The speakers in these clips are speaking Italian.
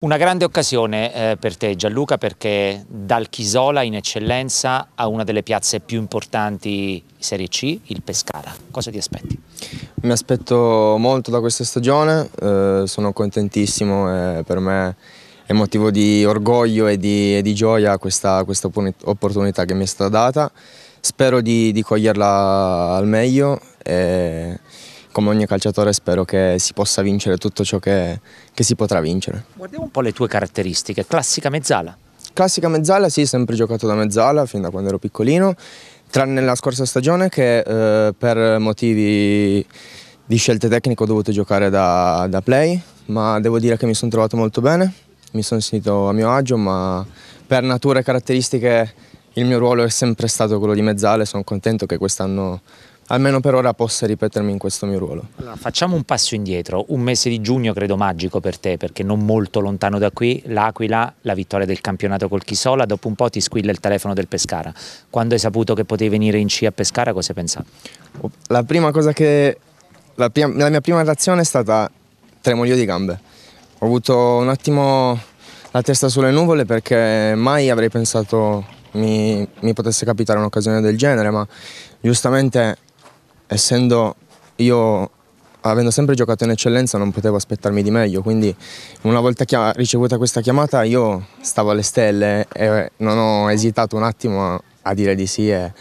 Una grande occasione eh, per te Gianluca perché dal Chisola in eccellenza a una delle piazze più importanti Serie C, il Pescara. Cosa ti aspetti? Mi aspetto molto da questa stagione, eh, sono contentissimo e per me è motivo di orgoglio e di, e di gioia questa, questa, opportunità che mi è stata data. Spero di, di coglierla al meglio. E come ogni calciatore spero che si possa vincere tutto ciò che, che si potrà vincere. Guardiamo un po' le tue caratteristiche, classica mezzala. Classica mezzala, sì, sempre giocato da mezzala fin da quando ero piccolino, tranne la scorsa stagione che eh, per motivi di scelte tecniche ho dovuto giocare da, da play, ma devo dire che mi sono trovato molto bene, mi sono sentito a mio agio, ma per natura e caratteristiche il mio ruolo è sempre stato quello di mezzale, sono contento che quest'anno almeno per ora possa ripetermi in questo mio ruolo. Allora, facciamo un passo indietro, un mese di giugno credo magico per te perché non molto lontano da qui l'Aquila, la vittoria del campionato col Chisola, dopo un po' ti squilla il telefono del Pescara. Quando hai saputo che potevi venire in C a Pescara cosa hai pensato? La prima cosa che... La, prima... la mia prima reazione è stata tremolio di gambe. Ho avuto un attimo la testa sulle nuvole perché mai avrei pensato mi, mi potesse capitare un'occasione del genere, ma giustamente essendo io avendo sempre giocato in eccellenza non potevo aspettarmi di meglio, quindi una volta ricevuta questa chiamata io stavo alle stelle e non ho esitato un attimo a, dire di sì e,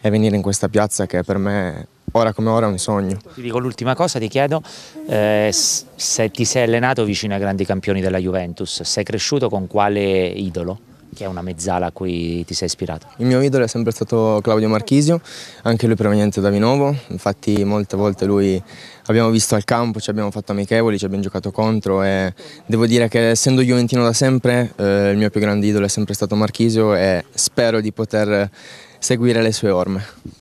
e venire in questa piazza che per me ora come ora è un sogno. Ti dico l'ultima cosa, ti chiedo eh, se ti sei allenato vicino ai grandi campioni della Juventus, sei cresciuto con quale idolo? Chi è una mezzala a cui ti sei ispirato? Il mio idolo è sempre stato Claudio Marchisio, anche lui proveniente da Vinovo, infatti molte volte lui abbiamo visto al campo, ci abbiamo fatto amichevoli, ci abbiamo giocato contro e devo dire che essendo Juventino da sempre eh, il mio più grande idolo è sempre stato Marchisio e spero di poter seguire le sue orme.